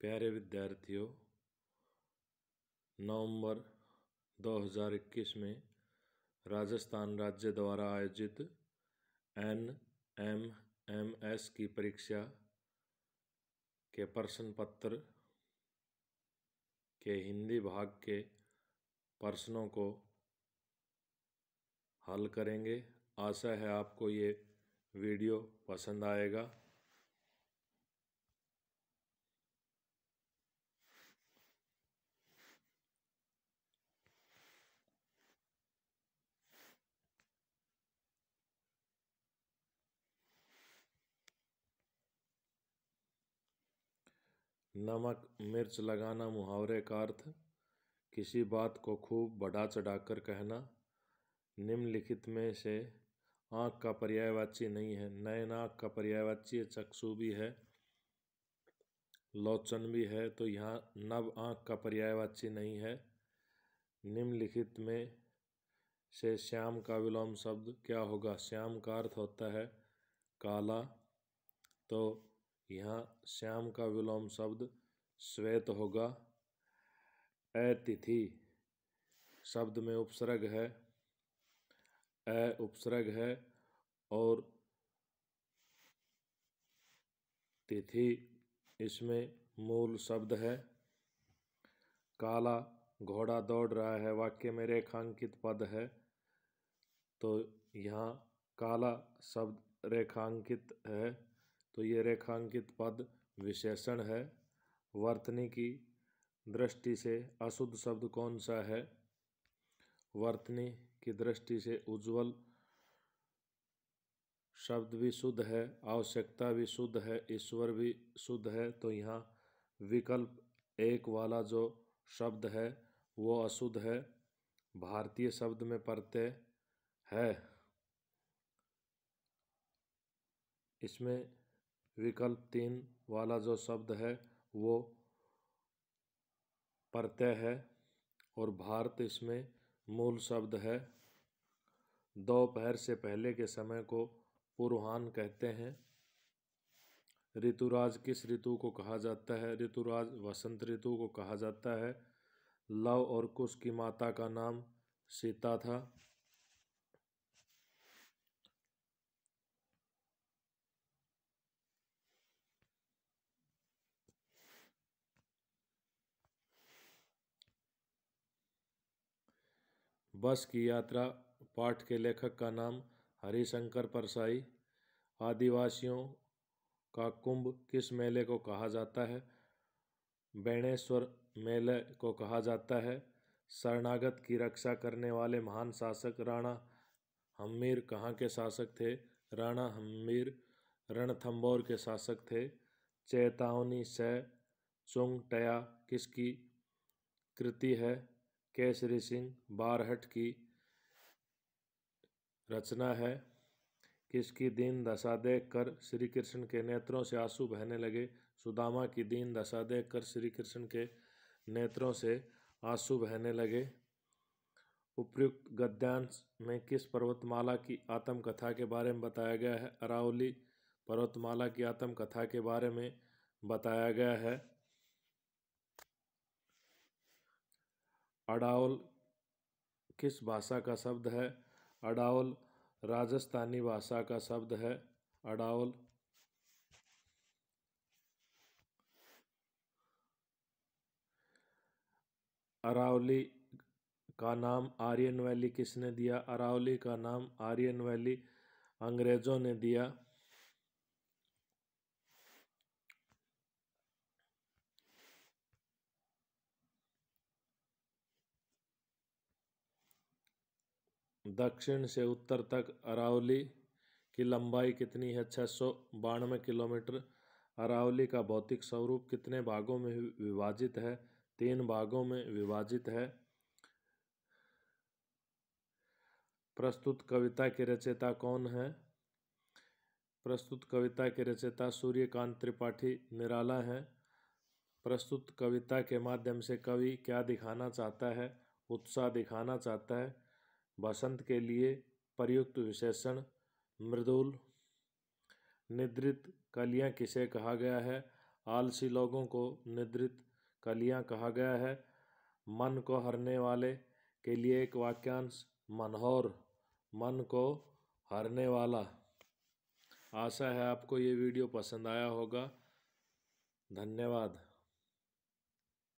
प्यारे विद्यार्थियों नवंबर 2021 में राजस्थान राज्य द्वारा आयोजित एन एम एम एस की परीक्षा के प्रश्न पत्र के हिंदी भाग के प्रश्नों को हल करेंगे आशा है आपको ये वीडियो पसंद आएगा नमक मिर्च लगाना मुहावरे का अर्थ किसी बात को खूब बढ़ा चढ़ाकर कहना निम्नलिखित में से आँख का पर्यायवाची नहीं है नयन आँख का पर्यायवाची चक्षु भी है लोचन भी है तो यहाँ नव आँख का पर्यायवाची नहीं है निम्नलिखित में से श्याम का विलोम शब्द क्या होगा श्याम का अर्थ होता है काला तो यहाँ श्याम का विलोम शब्द श्वेत होगा अतिथि शब्द में उपसर्ग है अ उपसर्ग है और तिथि इसमें मूल शब्द है काला घोड़ा दौड़ रहा है वाक्य में रेखांकित पद है तो यहाँ काला शब्द रेखांकित है तो ये रेखांकित पद विशेषण है वर्तनी की दृष्टि से अशुद्ध शब्द कौन सा है वर्तनी की दृष्टि से उज्जवल शब्द भी शुद्ध है आवश्यकता भी शुद्ध है ईश्वर भी शुद्ध है तो यहाँ विकल्प एक वाला जो शब्द है वो अशुद्ध है भारतीय शब्द में प्रत्यय है इसमें विकल्प तीन वाला जो शब्द है वो प्रत्यय है और भारत इसमें मूल शब्द है दोपहर से पहले के समय को पुरुहान कहते हैं ऋतुराज किस ऋतु को कहा जाता है ऋतुराज वसंत ऋतु को कहा जाता है लव और कुश की माता का नाम सीता था बस की यात्रा पाठ के लेखक का नाम हरिशंकर परसाई आदिवासियों का कुंभ किस मेले को कहा जाता है बैणेश्वर मेले को कहा जाता है शरणागत की रक्षा करने वाले महान शासक राणा हम्मीर कहाँ के शासक थे राणा हम्मीर रणथंबोर के शासक थे चेतावनी सुंग चुंग टया किसकी कृति है केसरी सिंह बारहट की रचना है किसकी दीन दशा देख कर श्री कृष्ण के नेत्रों से आंसू बहने लगे सुदामा की दीन दशा देख कर श्री कृष्ण के नेत्रों से आंसू बहने लगे उपयुक्त गद्यांश में किस पर्वतमाला की आत्मकथा के बारे में बताया गया है अरावली पर्वतमाला की आत्मकथा के बारे में बताया गया है अडाउल किस भाषा का शब्द है अडाउल राजस्थानी भाषा का शब्द है अडाउल अरावली का नाम आर्यन वैली किसने दिया अरावली का नाम आर्यन वैली अंग्रेज़ों ने दिया दक्षिण से उत्तर तक अरावली की लंबाई कितनी है छः सौ बानवे किलोमीटर अरावली का भौतिक स्वरूप कितने भागों में विभाजित है तीन भागों में विभाजित है प्रस्तुत कविता के रचयिता कौन है प्रस्तुत कविता के रचयिता सूर्यकांत त्रिपाठी निराला है प्रस्तुत कविता के माध्यम से कवि क्या दिखाना चाहता है उत्साह दिखाना चाहता है बसंत के लिए प्रयुक्त विशेषण मृदुल निद्रित कलियाँ किसे कहा गया है आलसी लोगों को निद्रित कलियाँ कहा गया है मन को हरने वाले के लिए एक वाक्यांश मनोहर मन को हरने वाला आशा है आपको ये वीडियो पसंद आया होगा धन्यवाद